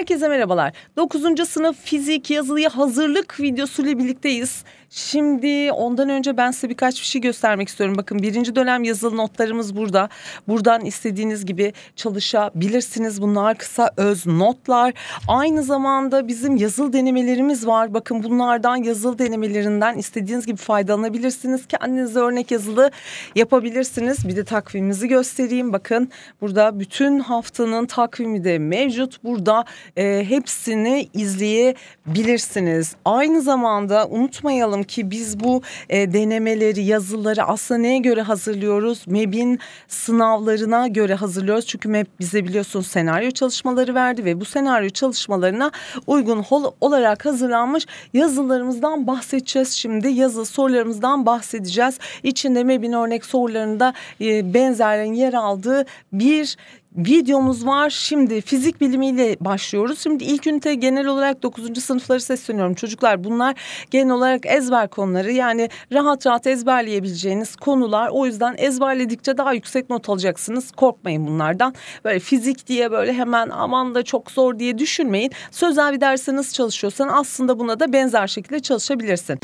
Herkese merhabalar. 9. sınıf fizik yazılıya hazırlık videosuyla birlikteyiz. Şimdi ondan önce ben size birkaç bir şey göstermek istiyorum. Bakın birinci dönem yazılı notlarımız burada. Buradan istediğiniz gibi çalışabilirsiniz. Bunlar kısa öz notlar. Aynı zamanda bizim yazılı denemelerimiz var. Bakın bunlardan yazılı denemelerinden istediğiniz gibi faydalanabilirsiniz. Kendinize örnek yazılı yapabilirsiniz. Bir de takvimimizi göstereyim. Bakın burada bütün haftanın takvimi de mevcut. Burada e, hepsini izleyebilirsiniz. Aynı zamanda unutmayalım düşünüyorum ki biz bu e, denemeleri, yazıları aslında neye göre hazırlıyoruz? MEB'in sınavlarına göre hazırlıyoruz. Çünkü MEB bize biliyorsunuz senaryo çalışmaları verdi ve bu senaryo çalışmalarına uygun olarak hazırlanmış yazılarımızdan bahsedeceğiz şimdi. Yazı sorularımızdan bahsedeceğiz. İçinde MEB'in örnek sorularında e, benzerlerin yer aldığı bir videomuz var. Şimdi fizik bilimiyle başlıyoruz. Şimdi ilk ünite genel olarak 9. sınıfları sesleniyorum. Çocuklar bunlar genel olarak ezber konuları. Yani rahat rahat ezberleyebileceğiniz konular. O yüzden ezberledikçe daha yüksek not alacaksınız. Korkmayın bunlardan. Böyle fizik diye böyle hemen aman da çok zor diye düşünmeyin. Sözel bir dersiniz çalışıyorsan aslında buna da benzer şekilde çalışabilirsin.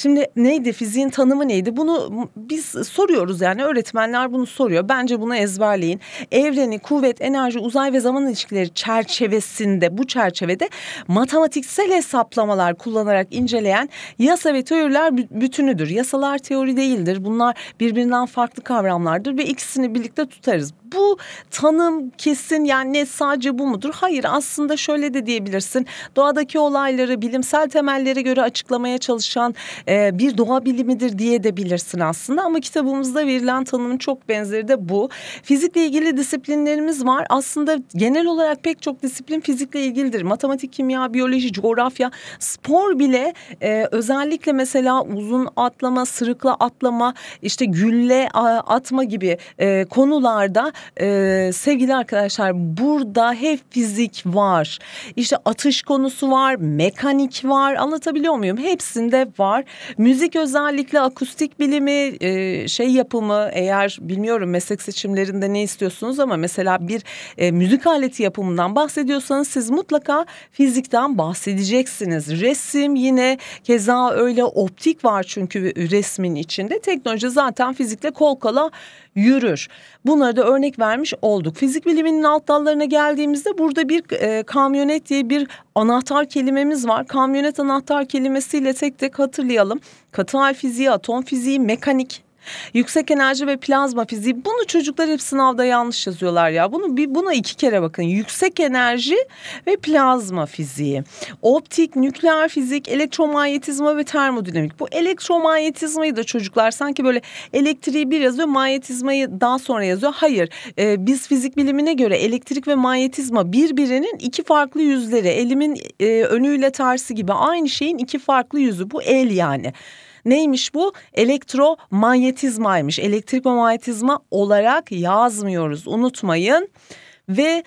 Şimdi neydi fiziğin tanımı neydi? Bunu biz soruyoruz yani öğretmenler bunu soruyor. Bence bunu ezberleyin. Evreni, kuvvet, enerji, uzay ve zaman ilişkileri çerçevesinde bu çerçevede matematiksel hesaplamalar kullanarak inceleyen yasa ve teoriler bütünüdür. Yasalar teori değildir. Bunlar birbirinden farklı kavramlardır ve ikisini birlikte tutarız bu tanım kesin yani ne sadece bu mudur? Hayır aslında şöyle de diyebilirsin. Doğadaki olayları bilimsel temellere göre açıklamaya çalışan e, bir doğa bilimidir diye de bilirsin aslında. Ama kitabımızda verilen tanımın çok benzeri de bu. Fizikle ilgili disiplinlerimiz var. Aslında genel olarak pek çok disiplin fizikle ilgilidir. Matematik, kimya, biyoloji, coğrafya, spor bile e, özellikle mesela uzun atlama, sırıkla atlama, işte gülle atma gibi e, konularda e, sevgili arkadaşlar burada hep fizik var. İşte atış konusu var, mekanik var. Anlatabiliyor muyum? Hepsinde var. Müzik özellikle akustik bilimi, e, şey yapımı eğer bilmiyorum meslek seçimlerinde ne istiyorsunuz ama mesela bir e, müzik aleti yapımından bahsediyorsanız siz mutlaka fizikten bahsedeceksiniz. Resim yine keza öyle optik var çünkü resmin içinde. Teknoloji zaten fizikle kol kola yürür. Bunları da örnek örnek vermiş olduk. Fizik biliminin alt dallarına geldiğimizde burada bir e, kamyonet diye bir anahtar kelimemiz var. Kamyonet anahtar kelimesiyle tek tek hatırlayalım. Katı hal fiziği, atom fiziği, mekanik Yüksek enerji ve plazma fiziği bunu çocuklar hep sınavda yanlış yazıyorlar ya. Bunu bir buna iki kere bakın. Yüksek enerji ve plazma fiziği. Optik, nükleer fizik, elektromanyetizma ve termodinamik. Bu elektromanyetizmayı da çocuklar sanki böyle elektriği bir yazıyor, manyetizmayı daha sonra yazıyor. Hayır. E, biz fizik bilimine göre elektrik ve manyetizma birbirinin iki farklı yüzleri. Elimin e, önüyle tersi gibi aynı şeyin iki farklı yüzü. Bu el yani. Neymiş bu? Elektromanyetizmaymış. Elektrik ve manyetizma olarak yazmıyoruz unutmayın. Ve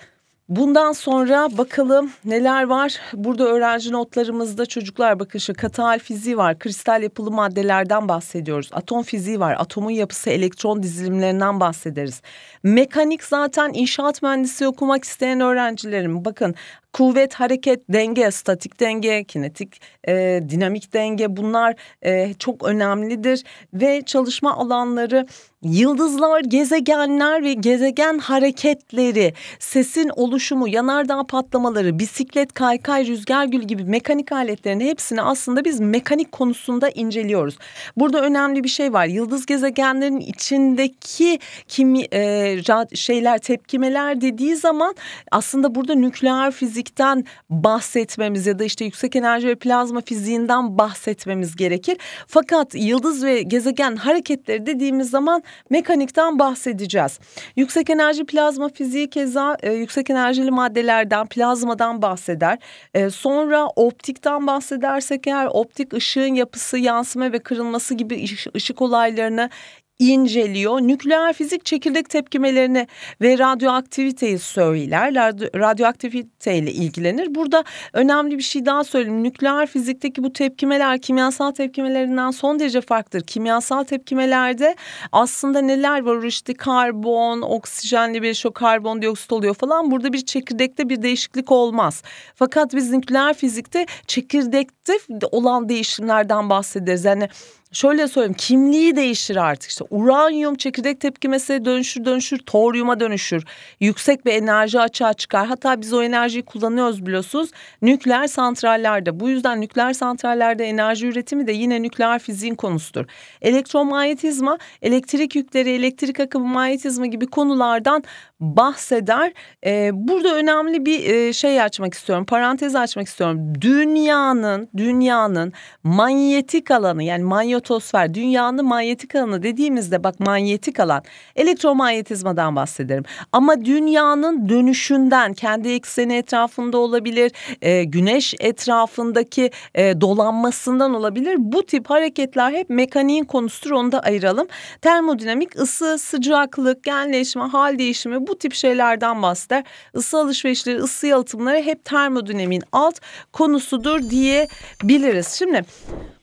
Bundan sonra bakalım neler var. Burada öğrenci notlarımızda çocuklar bakışı katal hal fiziği var. Kristal yapılı maddelerden bahsediyoruz. Atom fiziği var. Atomun yapısı elektron dizilimlerinden bahsederiz. Mekanik zaten inşaat mühendisi okumak isteyen öğrencilerim bakın kuvvet, hareket, denge, statik denge, kinetik, e, dinamik denge bunlar e, çok önemlidir ve çalışma alanları Yıldızlar, gezegenler ve gezegen hareketleri, sesin oluşumu, yanardağ patlamaları, bisiklet, kaykay, rüzgar gül gibi mekanik aletlerin hepsini aslında biz mekanik konusunda inceliyoruz. Burada önemli bir şey var. Yıldız gezegenlerin içindeki kimi e, şeyler, tepkimeler dediği zaman aslında burada nükleer fizik fizikten bahsetmemiz ya da işte yüksek enerji ve plazma fiziğinden bahsetmemiz gerekir. Fakat yıldız ve gezegen hareketleri dediğimiz zaman mekanikten bahsedeceğiz. Yüksek enerji plazma fiziği keza e, yüksek enerjili maddelerden, plazmadan bahseder. E, sonra optikten bahsedersek eğer optik ışığın yapısı, yansıma ve kırılması gibi ışık olaylarını inceliyor. Nükleer fizik çekirdek tepkimelerini ve radyoaktiviteyi söyler. Radyoaktiviteyle ilgilenir. Burada önemli bir şey daha söyleyeyim. Nükleer fizikteki bu tepkimeler kimyasal tepkimelerinden son derece farklıdır. Kimyasal tepkimelerde aslında neler var? İşte karbon, oksijenli bir şu karbon dioksit oluyor falan. Burada bir çekirdekte bir değişiklik olmaz. Fakat biz nükleer fizikte çekirdekte olan değişimlerden bahsederiz. Yani şöyle söyleyeyim kimliği değişir artık işte uranyum çekirdek tepkimesi dönüşür dönüşür toryuma dönüşür yüksek bir enerji açığa çıkar hatta biz o enerjiyi kullanıyoruz biliyorsunuz nükleer santrallerde bu yüzden nükleer santrallerde enerji üretimi de yine nükleer fiziğin konusudur elektromanyetizma elektrik yükleri elektrik akımı manyetizma gibi konulardan bahseder ee, burada önemli bir e, şey açmak istiyorum parantez açmak istiyorum dünyanın dünyanın manyetik alanı yani manyot stratosfer, dünyanın manyetik alanı dediğimizde bak manyetik alan elektromanyetizmadan bahsederim. Ama dünyanın dönüşünden kendi ekseni etrafında olabilir, e, güneş etrafındaki e, dolanmasından olabilir. Bu tip hareketler hep mekaniğin konusudur onu da ayıralım. Termodinamik ısı, sıcaklık, genleşme, hal değişimi bu tip şeylerden bahseder. Isı alışverişleri, ısı yalıtımları hep termodinamiğin alt konusudur diyebiliriz. Şimdi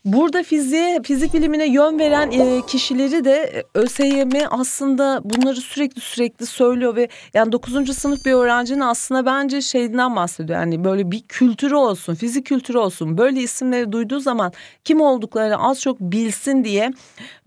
Burada fiziğe, fizik bilimine yön veren e, kişileri de e, ÖSYM aslında bunları sürekli sürekli söylüyor ve yani 9. sınıf bir öğrencinin aslında bence şeyinden bahsediyor. Yani böyle bir kültürü olsun, fizik kültürü olsun. Böyle isimleri duyduğu zaman kim olduklarını az çok bilsin diye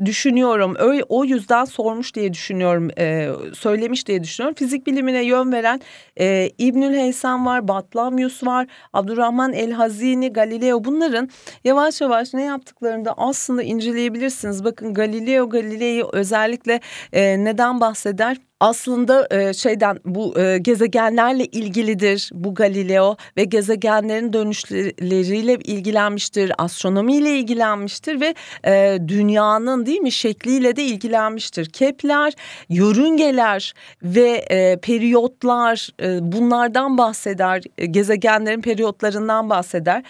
düşünüyorum. Öyle o yüzden sormuş diye düşünüyorum, e, söylemiş diye düşünüyorum. Fizik bilimine yön veren e, İbnül Heysan var, Batlamyus var, Abdurrahman El Hazini, Galileo bunların yavaş yavaş ne ne yaptıklarında aslında inceleyebilirsiniz. Bakın Galileo Galilei özellikle e, neden bahseder? aslında e, şeyden bu e, gezegenlerle ilgilidir bu Galileo ve gezegenlerin dönüşleriyle ilgilenmiştir, astronomiyle ilgilenmiştir ve e, dünyanın değil mi şekliyle de ilgilenmiştir. Kepler, yörüngeler ve periyotlar bunlardan bahseder, gezegenlerin periyotlarından bahseder.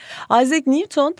Isaac Newton,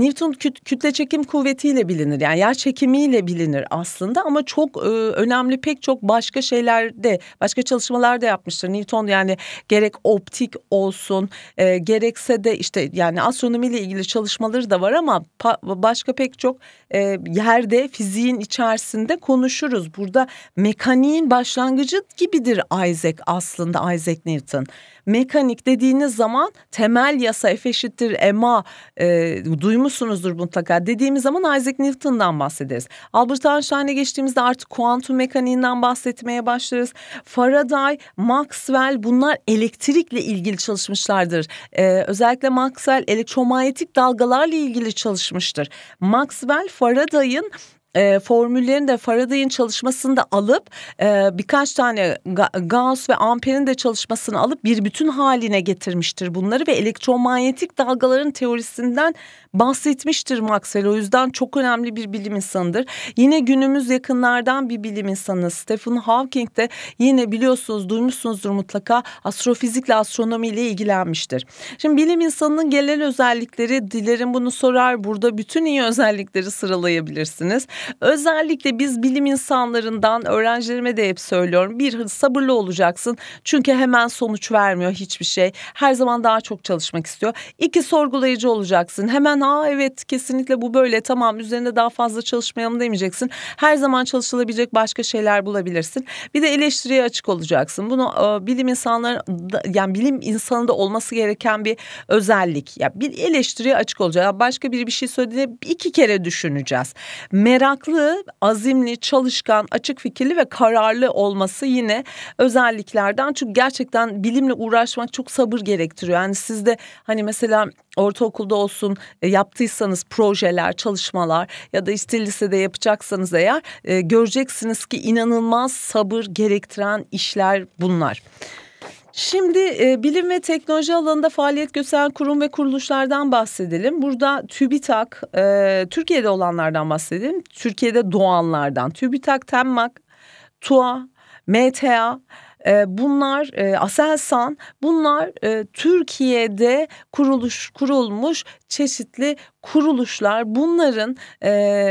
Newton kütle çekim kuvvetiyle bilinir yani yer çekimiyle bilinir aslında ama çok önemli pek çok başka şeylerde, başka çalışmalar da yapmıştır. Newton yani gerek optik olsun, e, gerekse de işte yani astronomiyle ilgili çalışmaları da var ama başka pek çok e, yerde fiziğin içerisinde konuşuruz. Burada mekaniğin başlangıcı gibidir Isaac aslında Isaac Newton mekanik dediğiniz zaman temel yasa F eşittir EMA e, duymuşsunuzdur mutlaka dediğimiz zaman Isaac Newton'dan bahsederiz. Albert Einstein'e geçtiğimizde artık kuantum mekaniğinden bahsetmeye başlarız. Faraday, Maxwell bunlar elektrikle ilgili çalışmışlardır. E, özellikle Maxwell elektromanyetik dalgalarla ilgili çalışmıştır. Maxwell Faraday'ın e, formüllerini de Faraday'ın çalışmasında alıp e, birkaç tane Gauss ve Amper'in de çalışmasını alıp bir bütün haline getirmiştir bunları ve elektromanyetik dalgaların teorisinden bahsetmiştir Maxwell. O yüzden çok önemli bir bilim insanıdır. Yine günümüz yakınlardan bir bilim insanı Stephen Hawking de yine biliyorsunuz duymuşsunuzdur mutlaka astrofizikle astronomiyle ilgilenmiştir. Şimdi bilim insanının genel özellikleri dilerim bunu sorar burada bütün iyi özellikleri sıralayabilirsiniz. Özellikle biz bilim insanlarından öğrencilerime de hep söylüyorum. Bir hani, sabırlı olacaksın. Çünkü hemen sonuç vermiyor hiçbir şey. Her zaman daha çok çalışmak istiyor. İki sorgulayıcı olacaksın. Hemen ha evet kesinlikle bu böyle tamam üzerinde daha fazla çalışmayalım demeyeceksin. Her zaman çalışılabilecek başka şeyler bulabilirsin. Bir de eleştiriye açık olacaksın. Bunu e, bilim insanları yani bilim insanında olması gereken bir özellik. Ya bir eleştiriye açık olacak. başka biri bir şey söylediğinde iki kere düşüneceğiz. Merak meraklı, azimli, çalışkan, açık fikirli ve kararlı olması yine özelliklerden. Çünkü gerçekten bilimle uğraşmak çok sabır gerektiriyor. Yani siz de hani mesela ortaokulda olsun e, yaptıysanız projeler, çalışmalar ya da işte lisede yapacaksanız eğer e, göreceksiniz ki inanılmaz sabır gerektiren işler bunlar. Şimdi e, bilim ve teknoloji alanında faaliyet gösteren kurum ve kuruluşlardan bahsedelim. Burada TÜBİTAK, e, Türkiye'de olanlardan bahsedelim. Türkiye'de doğanlardan. TÜBİTAK, TEMMAK, TUA, MTA, bunlar Aselsan bunlar Türkiye'de kuruluş kurulmuş çeşitli kuruluşlar bunların e,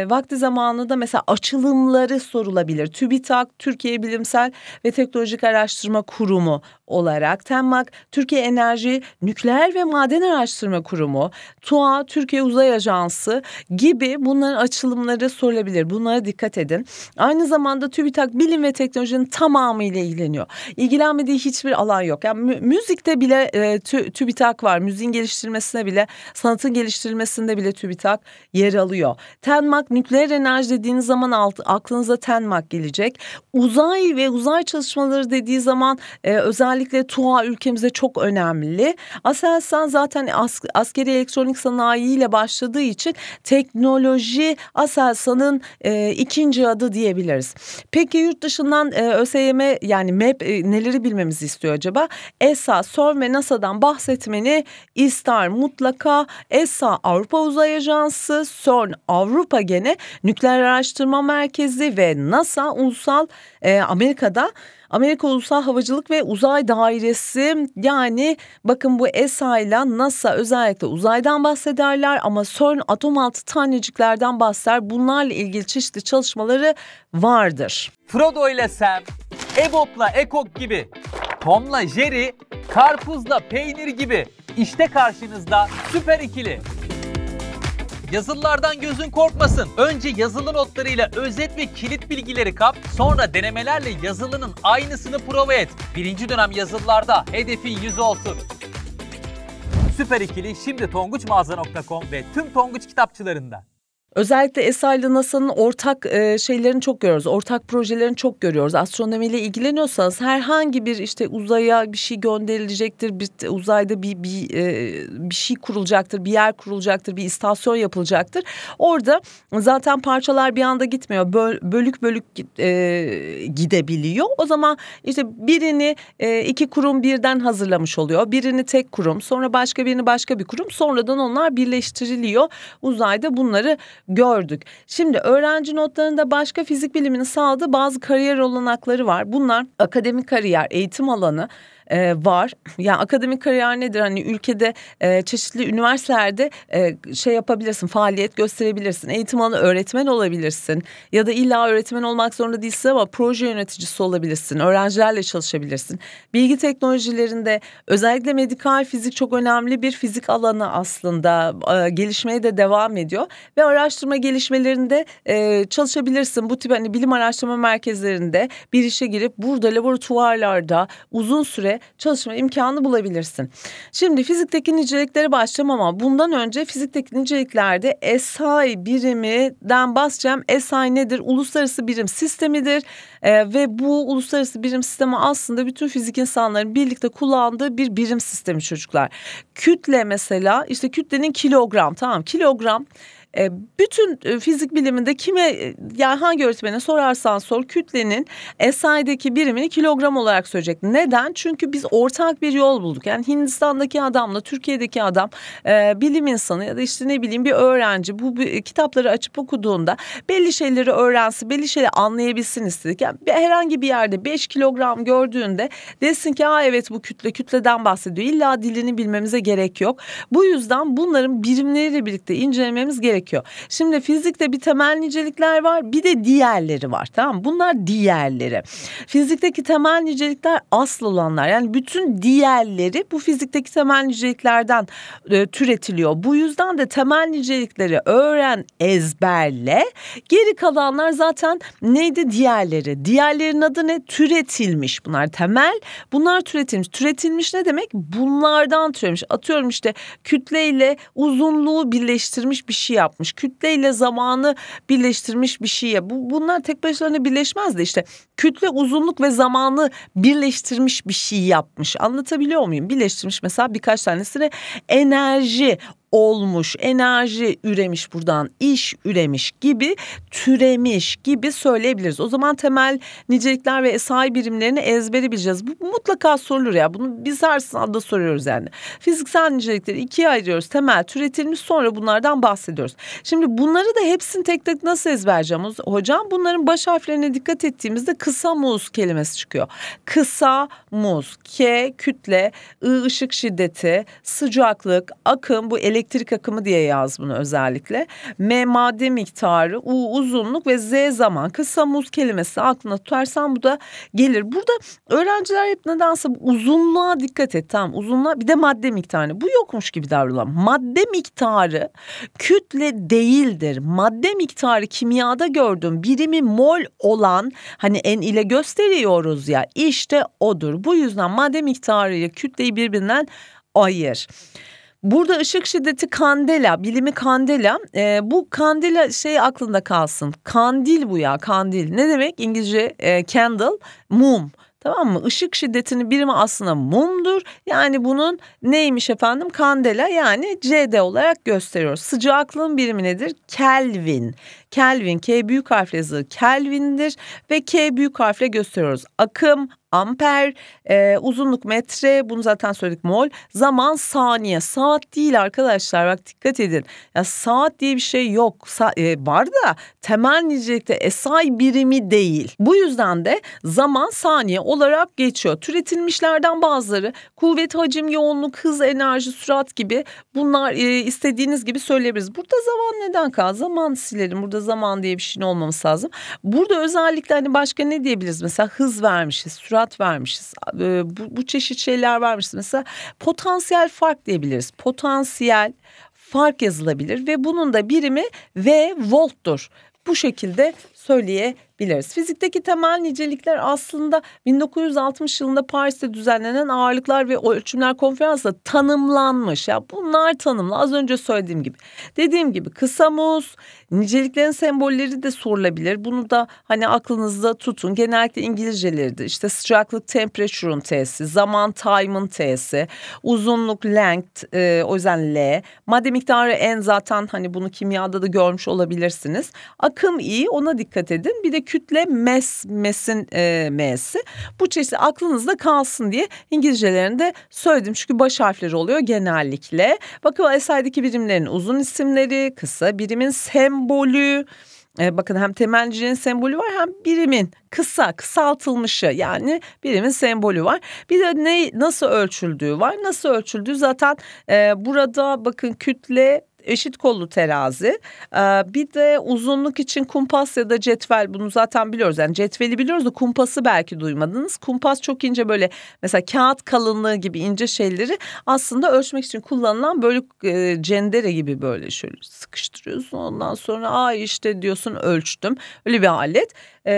vakti zamanında mesela açılımları sorulabilir. TÜBİTAK Türkiye Bilimsel ve Teknolojik Araştırma Kurumu olarak TEMMAK Türkiye Enerji Nükleer ve Maden Araştırma Kurumu, TUA Türkiye Uzay Ajansı gibi bunların açılımları sorulabilir. Bunlara dikkat edin. Aynı zamanda TÜBİTAK bilim ve teknolojinin tamamıyla ilgileniyor. İlgilenmediği hiçbir alan yok. Yani müzikte bile e, TÜBİTAK var. Müziğin geliştirmesine bile sanatı sanatın geliştirilmesinde bile TÜBİTAK yer alıyor. TENMAK nükleer enerji dediğiniz zaman alt, aklınıza TENMAK gelecek. Uzay ve uzay çalışmaları dediği zaman e, özellikle TUA ülkemize çok önemli. Aselsan zaten as, askeri elektronik sanayiyle başladığı için teknoloji Aselsan'ın e, ikinci adı diyebiliriz. Peki yurt dışından e, ÖSYM yani MEP e, neleri bilmemizi istiyor acaba? ESA, SOR ve NASA'dan bahsetmeni ister mutlaka. ESA Avrupa Uzay Ajansı, CERN Avrupa Gene Nükleer Araştırma Merkezi ve NASA Ulusal e, Amerika'da Amerika Ulusal Havacılık ve Uzay Dairesi yani bakın bu ESA ile NASA özellikle uzaydan bahsederler ama CERN atom altı taneciklerden bahseder. Bunlarla ilgili çeşitli çalışmaları vardır. Frodo ile Sam, Ebop'la Ekok gibi Tom'la Jerry, karpuzla peynir gibi. İşte karşınızda süper ikili. Yazılılardan gözün korkmasın. Önce yazılı notlarıyla özet ve kilit bilgileri kap, sonra denemelerle yazılının aynısını prova et. Birinci dönem yazılılarda hedefin 100 olsun. Süper ikili şimdi tonguçmağaza.com ve tüm Tonguç kitapçılarında. Özellikle ESA ile NASA'nın ortak e, şeylerini çok görüyoruz. Ortak projelerini çok görüyoruz. Astronomiyle ilgileniyorsanız herhangi bir işte uzaya bir şey gönderilecektir. Bir, uzayda bir bir e, bir şey kurulacaktır, bir yer kurulacaktır, bir istasyon yapılacaktır. Orada zaten parçalar bir anda gitmiyor. Böl, bölük bölük e, gidebiliyor. O zaman işte birini e, iki kurum birden hazırlamış oluyor. Birini tek kurum, sonra başka birini başka bir kurum. Sonradan onlar birleştiriliyor. Uzayda bunları gördük. Şimdi öğrenci notlarında başka fizik biliminin sağladığı bazı kariyer olanakları var. Bunlar akademik kariyer, eğitim alanı e, var. Yani akademik kariyer nedir? Hani ülkede e, çeşitli üniversitelerde e, şey yapabilirsin, faaliyet gösterebilirsin. Eğitim alanı öğretmen olabilirsin. Ya da illa öğretmen olmak zorunda değilsin ama proje yöneticisi olabilirsin. Öğrencilerle çalışabilirsin. Bilgi teknolojilerinde özellikle medikal fizik çok önemli bir fizik alanı aslında. E, gelişmeye de devam ediyor. Ve araştırma gelişmelerinde e, çalışabilirsin. Bu tip hani bilim araştırma merkezlerinde bir işe girip burada laboratuvarlarda uzun süre çalışma imkanı bulabilirsin. Şimdi fizikteki niceliklere başlayacağım ama bundan önce fizikteki niceliklerde SI biriminden bahsedeceğim. SI nedir? Uluslararası birim sistemidir e, ve bu uluslararası birim sistemi aslında bütün fizik insanların birlikte kullandığı bir birim sistemi çocuklar. Kütle mesela işte kütlenin kilogram tamam kilogram e, bütün e, fizik biliminde kime e, yani hangi öğretmene sorarsan sor kütlenin SI'deki birimini kilogram olarak söyleyecek. Neden? Çünkü biz ortak bir yol bulduk. Yani Hindistan'daki adamla Türkiye'deki adam bilim insanı ya da işte ne bileyim bir öğrenci bu kitapları açıp okuduğunda belli şeyleri öğrensin, belli şeyleri anlayabilsin istedik. Yani herhangi bir yerde 5 kilogram gördüğünde desin ki ha evet bu kütle kütleden bahsediyor. İlla dilini bilmemize gerek yok. Bu yüzden bunların birimleriyle birlikte incelememiz gerekiyor gerekiyor. Şimdi fizikte bir temel nicelikler var bir de diğerleri var tamam bunlar diğerleri. Fizikteki temel nicelikler asıl olanlar yani bütün diğerleri bu fizikteki temel niceliklerden e, türetiliyor. Bu yüzden de temel nicelikleri öğren ezberle geri kalanlar zaten neydi diğerleri. Diğerlerin adı ne? Türetilmiş bunlar temel bunlar türetilmiş. Türetilmiş ne demek? Bunlardan türemiş. Atıyorum işte kütleyle uzunluğu birleştirmiş bir şey yap yapmış. Kütleyle zamanı birleştirmiş bir şey ya, Bu, bunlar tek başlarına birleşmez de işte kütle uzunluk ve zamanı birleştirmiş bir şey yapmış. Anlatabiliyor muyum? Birleştirmiş mesela birkaç tanesine enerji, olmuş, enerji üremiş buradan, iş üremiş gibi, türemiş gibi söyleyebiliriz. O zaman temel nicelikler ve SI birimlerini ezberi bileceğiz. Bu mutlaka sorulur ya. Bunu biz her sınavda soruyoruz yani. Fiziksel nicelikleri ikiye ayırıyoruz. Temel, türetilmiş sonra bunlardan bahsediyoruz. Şimdi bunları da hepsini tek tek nasıl ezberleyeceğim hocam? Bunların baş harflerine dikkat ettiğimizde kısa muz kelimesi çıkıyor. Kısa muz, K kütle, I ışık şiddeti, sıcaklık, akım bu ele elektrik akımı diye yaz bunu özellikle. M madde miktarı, U uzunluk ve Z zaman. Kısa muz kelimesi aklına tutarsan bu da gelir. Burada öğrenciler hep nedense uzunluğa dikkat et. Tamam uzunluğa bir de madde miktarı Bu yokmuş gibi davranılan. Madde miktarı kütle değildir. Madde miktarı kimyada gördüğüm birimi mol olan hani en ile gösteriyoruz ya işte odur. Bu yüzden madde miktarı ile kütleyi birbirinden ayır. Burada ışık şiddeti kandela, bilimi kandela. E, ee, bu kandela şey aklında kalsın. Kandil bu ya, kandil. Ne demek İngilizce e, candle, mum. Tamam mı? Işık şiddetini birimi aslında mumdur. Yani bunun neymiş efendim? Kandela yani CD olarak gösteriyoruz. Sıcaklığın birimi nedir? Kelvin. Kelvin, K büyük harfle zı Kelvin'dir ve K büyük harfle gösteriyoruz. Akım, amper, e, uzunluk metre, bunu zaten söyledik mol. Zaman saniye, saat değil arkadaşlar bak dikkat edin. Ya saat diye bir şey yok. Sa e, var da temel nicelikte esay birimi değil. Bu yüzden de zaman saniye olarak geçiyor. Türetilmişlerden bazıları kuvvet, hacim, yoğunluk, hız, enerji, sürat gibi bunlar e, istediğiniz gibi söyleyebiliriz. Burada zaman neden kal? Zaman silerim. Burada da zaman diye bir şeyin olmaması lazım. Burada özellikle hani başka ne diyebiliriz? Mesela hız vermişiz, sürat vermişiz. E, bu, bu çeşit şeyler vermişiz. Mesela potansiyel fark diyebiliriz. Potansiyel fark yazılabilir ve bunun da birimi V volttur. Bu şekilde söyleye biliriz. Fizikteki temel nicelikler aslında 1960 yılında Paris'te düzenlenen ağırlıklar ve ölçümler konferansı tanımlanmış. Ya bunlar tanımlı. Az önce söylediğim gibi. Dediğim gibi kısa muz, niceliklerin sembolleri de sorulabilir. Bunu da hani aklınızda tutun. Genellikle İngilizceleri İşte sıcaklık temperature'un T'si, zaman time'ın T'si, uzunluk length e, o yüzden L, madde miktarı en zaten hani bunu kimyada da görmüş olabilirsiniz. Akım iyi ona dikkat edin. Bir de kütle mes mesin e, m'si. Bu çeşitli aklınızda kalsın diye İngilizcelerinde söyledim. Çünkü baş harfleri oluyor genellikle. Bakın SI'deki birimlerin uzun isimleri, kısa birimin sembolü. E, bakın hem temelcinin sembolü var hem birimin kısa kısaltılmışı yani birimin sembolü var. Bir de ne nasıl ölçüldüğü var. Nasıl ölçüldüğü zaten e, burada bakın kütle eşit kollu terazi. bir de uzunluk için kumpas ya da cetvel bunu zaten biliyoruz. Yani cetveli biliyoruz da kumpası belki duymadınız. Kumpas çok ince böyle mesela kağıt kalınlığı gibi ince şeyleri aslında ölçmek için kullanılan böyle e, cendere gibi böyle şöyle sıkıştırıyorsun. Ondan sonra aa işte diyorsun ölçtüm. Öyle bir alet.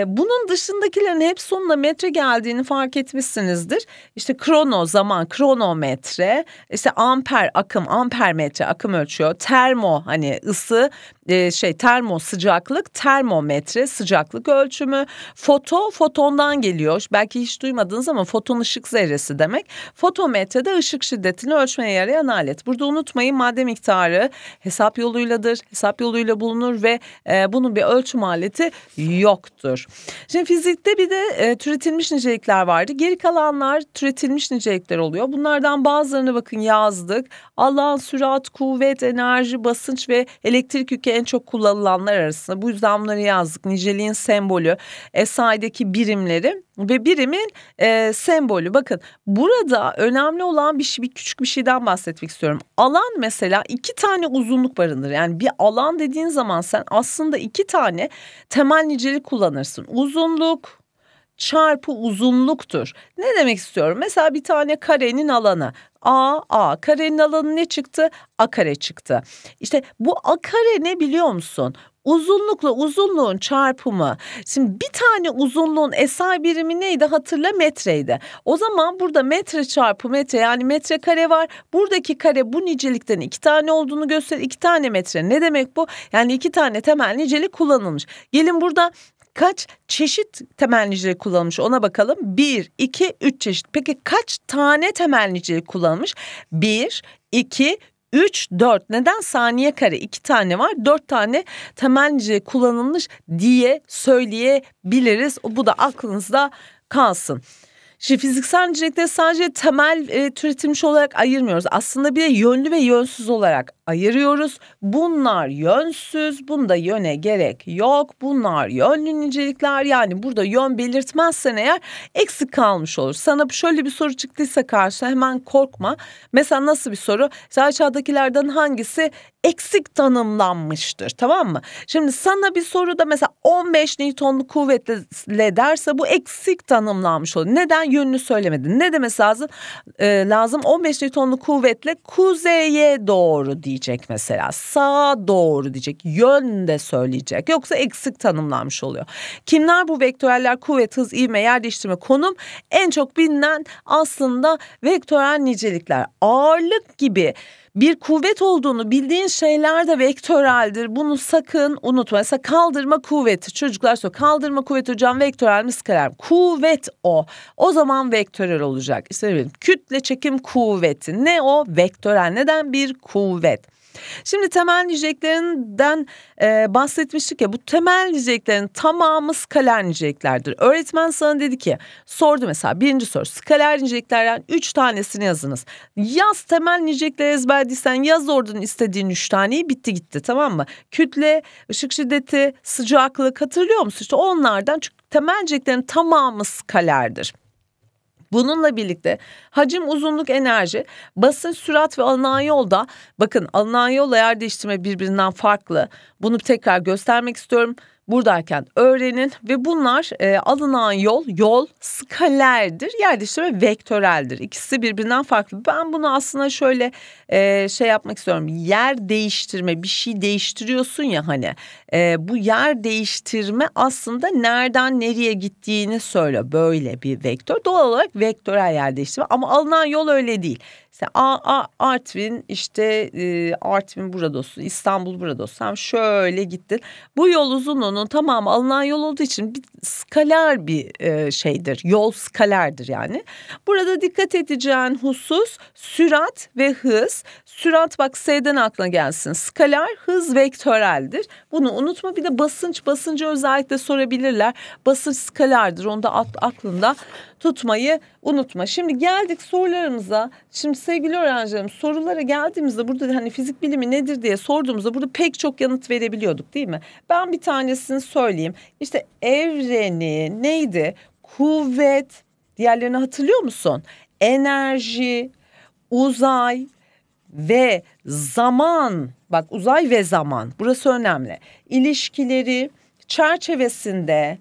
bunun dışındakilerin hep sonunda metre geldiğini fark etmişsinizdir. İşte krono zaman, kronometre, işte amper akım, ampermetre akım ölçüyor. Ter termo hani ısı e, şey termo sıcaklık, termometre sıcaklık ölçümü, foto fotondan geliyor. Belki hiç duymadınız ama foton ışık zerresi demek. Fotometre de ışık şiddetini ölçmeye yarayan alet. Burada unutmayın madde miktarı hesap yoluyladır. Hesap yoluyla bulunur ve e, bunun bir ölçüm aleti yoktur. Şimdi fizikte bir de e, türetilmiş nicelikler vardı. Geri kalanlar türetilmiş nicelikler oluyor. Bunlardan bazılarını bakın yazdık. Alan, sürat, kuvvet, enerji, basınç ve elektrik yükü en çok kullanılanlar arasında. Bu yüzden bunları yazdık. Niceliğin sembolü, SI'deki birimleri ve birimin e, sembolü. Bakın burada önemli olan bir, şey, bir küçük bir şeyden bahsetmek istiyorum. Alan mesela iki tane uzunluk barındır. Yani bir alan dediğin zaman sen aslında iki tane temel nicelik kullanırsın. Uzunluk, çarpı uzunluktur. Ne demek istiyorum? Mesela bir tane karenin alanı. A, A. Karenin alanı ne çıktı? A kare çıktı. İşte bu A kare ne biliyor musun? Uzunlukla uzunluğun çarpımı. Şimdi bir tane uzunluğun SI birimi neydi hatırla metreydi. O zaman burada metre çarpı metre yani metre kare var. Buradaki kare bu nicelikten iki tane olduğunu gösterir. İki tane metre ne demek bu? Yani iki tane temel nicelik kullanılmış. Gelin burada kaç çeşit temel nicelik kullanılmış ona bakalım. Bir, iki, üç çeşit. Peki kaç tane temel nicelik kullanılmış? Bir, iki, 3, 4 neden saniye kare 2 tane var 4 tane temelce kullanılmış diye söyleyebiliriz. Bu da aklınızda kalsın. Şimdi fiziksel nicelikleri sadece temel e, türetilmiş olarak ayırmıyoruz. Aslında bir de yönlü ve yönsüz olarak ayırıyoruz. Bunlar yönsüz, bunda yöne gerek yok. Bunlar yönlü nicelikler yani burada yön belirtmezsen eğer eksik kalmış olur. Sana şöyle bir soru çıktıysa karşına hemen korkma. Mesela nasıl bir soru? İşte aşağıdakilerden hangisi eksik tanımlanmıştır tamam mı? Şimdi sana bir soru da mesela 15 Newton'lu kuvvetle derse bu eksik tanımlanmış olur. Neden? yönünü söylemedin. Ne demesi lazım? E, lazım 15 Newton'lu kuvvetle kuzeye doğru diyecek mesela. Sağa doğru diyecek. Yön de söyleyecek. Yoksa eksik tanımlanmış oluyor. Kimler bu vektörler? Kuvvet, hız, ivme, yer değiştirme, konum en çok bilinen aslında vektörel nicelikler. Ağırlık gibi bir kuvvet olduğunu bildiğin şeyler de vektöreldir. Bunu sakın unutma. Mesela kaldırma kuvveti. Çocuklar soruyor kaldırma kuvveti hocam vektörel mi skaler mi? Kuvvet o. O zaman vektörel olacak. İşte ne bileyim kütle çekim kuvveti. Ne o? Vektörel. Neden? Bir kuvvet. Şimdi temel niceliklerinden e, bahsetmiştik ya bu temel niceliklerin tamamı skaler niceliklerdir. Öğretmen sana dedi ki sordu mesela birinci soru skaler niceliklerden üç tanesini yazınız. Yaz temel nicelikleri ezberlediysen yaz oradan istediğin üç taneyi bitti gitti tamam mı? Kütle, ışık şiddeti, sıcaklık hatırlıyor musun? İşte onlardan çünkü temel niceliklerin tamamı skalerdir. Bununla birlikte hacim, uzunluk, enerji, basınç, sürat ve alınan yolda bakın alınan yolla yer değiştirme birbirinden farklı. Bunu tekrar göstermek istiyorum buradayken öğrenin ve bunlar e, alınan yol yol skalerdir. yer değiştirme vektöreldir. ikisi birbirinden farklı. Ben bunu aslında şöyle e, şey yapmak istiyorum. Yer değiştirme bir şey değiştiriyorsun ya hani e, bu yer değiştirme aslında nereden nereye gittiğini söyle böyle bir vektör. Doğal olarak vektörel yer değiştirme ama alınan yol öyle değil. İşte A, A, Artvin işte e, Artvin burada olsun İstanbul burada olsun şöyle gittin. Bu yol uzun sorunun tamamı alınan yol olduğu için bir skaler bir e, şeydir. Yol skalerdir yani. Burada dikkat edeceğin husus sürat ve hız. Sürat bak S'den aklına gelsin. Skaler hız vektöreldir. Bunu unutma bir de basınç basıncı özellikle sorabilirler. Basınç skalerdir. Onu da aklında tutmayı unutma. Şimdi geldik sorularımıza. Şimdi sevgili öğrencilerim sorulara geldiğimizde burada hani fizik bilimi nedir diye sorduğumuzda burada pek çok yanıt verebiliyorduk değil mi? Ben bir tanesini söyleyeyim. İşte evreni neydi? Kuvvet, diğerlerini hatırlıyor musun? Enerji, uzay ve zaman. Bak uzay ve zaman burası önemli. İlişkileri çerçevesinde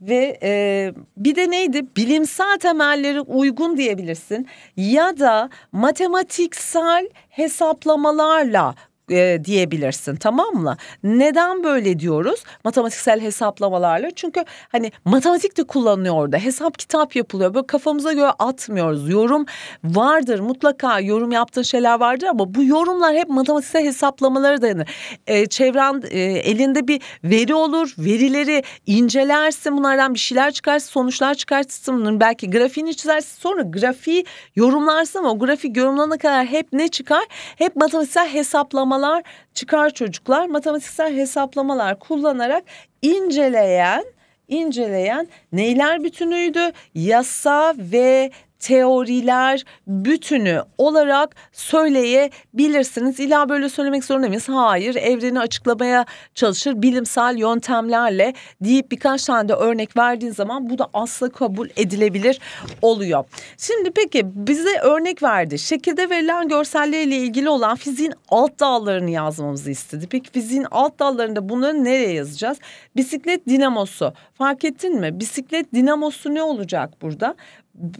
ve e, bir de neydi bilimsel temelleri uygun diyebilirsin ya da matematiksel hesaplamalarla e, diyebilirsin tamam mı? Neden böyle diyoruz? Matematiksel hesaplamalarla. Çünkü hani matematik de kullanılıyor orada. Hesap kitap yapılıyor. Böyle kafamıza göre atmıyoruz. Yorum vardır mutlaka yorum yaptığın şeyler vardır ama bu yorumlar hep matematiksel hesaplamalara dayanır. E, çevren e, elinde bir veri olur. Verileri incelersin. Bunlardan bir şeyler çıkarsın. Sonuçlar çıkartırsın. Bunun belki grafiğini çizersin. Sonra grafiği yorumlarsın ama o grafik yorumlanana kadar hep ne çıkar? Hep matematiksel hesaplamalar çıkarmalar, çıkar çocuklar matematiksel hesaplamalar kullanarak inceleyen inceleyen neyler bütünüydü? Yasa ve teoriler bütünü olarak söyleyebilirsiniz. İlla böyle söylemek zorunda mıyız? Hayır. Evreni açıklamaya çalışır bilimsel yöntemlerle deyip birkaç tane de örnek verdiğin zaman bu da asla kabul edilebilir oluyor. Şimdi peki bize örnek verdi. Şekilde verilen görsellerle ilgili olan fiziğin alt dallarını yazmamızı istedi. Peki fiziğin alt dallarında bunları nereye yazacağız? Bisiklet dinamosu. Fark ettin mi? Bisiklet dinamosu ne olacak burada?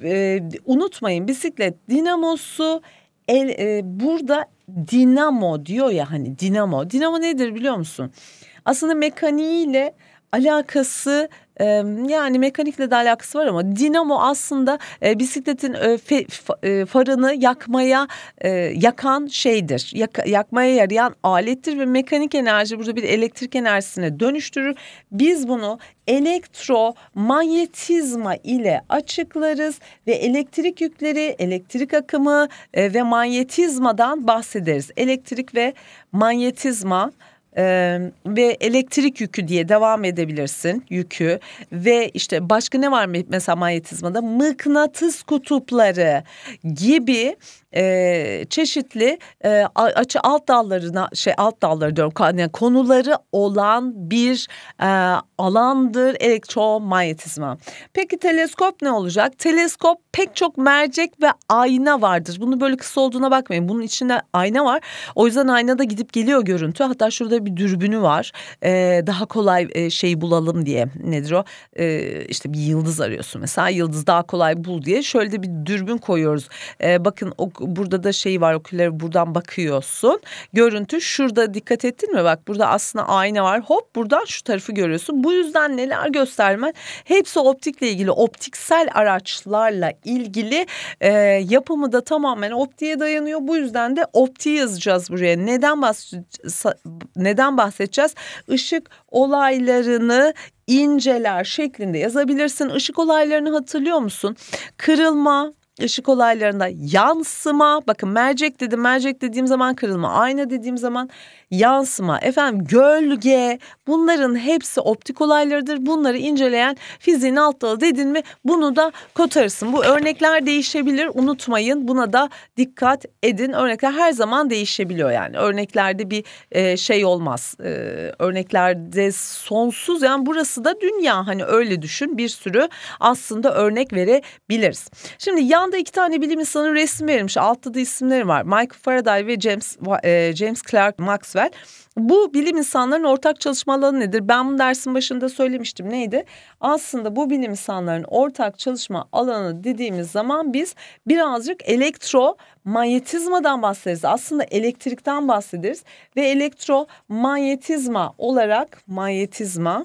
e, unutmayın bisiklet dinamosu el, e, burada dinamo diyor ya hani dinamo. Dinamo nedir biliyor musun? Aslında mekaniğiyle alakası e, yani mekanikle de alakası var ama dinamo aslında e, bisikletin e, fe, e, farını yakmaya e, yakan şeydir. Yak, yakmaya yarayan alettir ve mekanik enerji burada bir elektrik enerjisine dönüştürür. Biz bunu elektromanyetizma ile açıklarız ve elektrik yükleri, elektrik akımı e, ve manyetizmadan bahsederiz. Elektrik ve manyetizma ee, ve elektrik yükü diye devam edebilirsin yükü ve işte başka ne var mesela manyetizmada mıknatıs kutupları gibi e, çeşitli e, açı alt dallarına şey alt dalları diyorum yani konuları olan bir e, alandır elektromanyetizma. Peki teleskop ne olacak? Teleskop pek çok mercek ve ayna vardır. Bunu böyle kısa olduğuna bakmayın. Bunun içinde ayna var. O yüzden aynada gidip geliyor görüntü. Hatta şurada bir dürbünü var. E, daha kolay e, şey bulalım diye. Nedir o? E, işte bir yıldız arıyorsun mesela. Yıldız daha kolay bul diye. Şöyle de bir dürbün koyuyoruz. E, bakın o burada da şey var okülleri buradan bakıyorsun. Görüntü şurada dikkat ettin mi? Bak burada aslında ayna var. Hop buradan şu tarafı görüyorsun. Bu yüzden neler göstermen? Hepsi optikle ilgili optiksel araçlarla ilgili e, yapımı da tamamen optiğe dayanıyor. Bu yüzden de opti yazacağız buraya. Neden bahsedeceğiz? Neden bahsedeceğiz? Işık olaylarını inceler şeklinde yazabilirsin. Işık olaylarını hatırlıyor musun? Kırılma, ışık olaylarında yansıma bakın mercek dedim mercek dediğim zaman kırılma ayna dediğim zaman yansıma, efendim gölge bunların hepsi optik olaylarıdır. Bunları inceleyen fiziğin alt dalı dedin mi bunu da kotarırsın. Bu örnekler değişebilir unutmayın buna da dikkat edin. Örnekler her zaman değişebiliyor yani örneklerde bir e, şey olmaz. E, örneklerde sonsuz yani burası da dünya hani öyle düşün bir sürü aslında örnek verebiliriz. Şimdi yanda iki tane bilim insanı resim vermiş altta da isimleri var. Michael Faraday ve James, e, James Clark Maxwell lütfen. Bu bilim insanlarının ortak çalışma alanı nedir? Ben bunu dersin başında söylemiştim. Neydi? Aslında bu bilim insanların ortak çalışma alanı dediğimiz zaman biz birazcık elektro manyetizmadan bahsederiz. Aslında elektrikten bahsederiz ve elektromanyetizma olarak manyetizma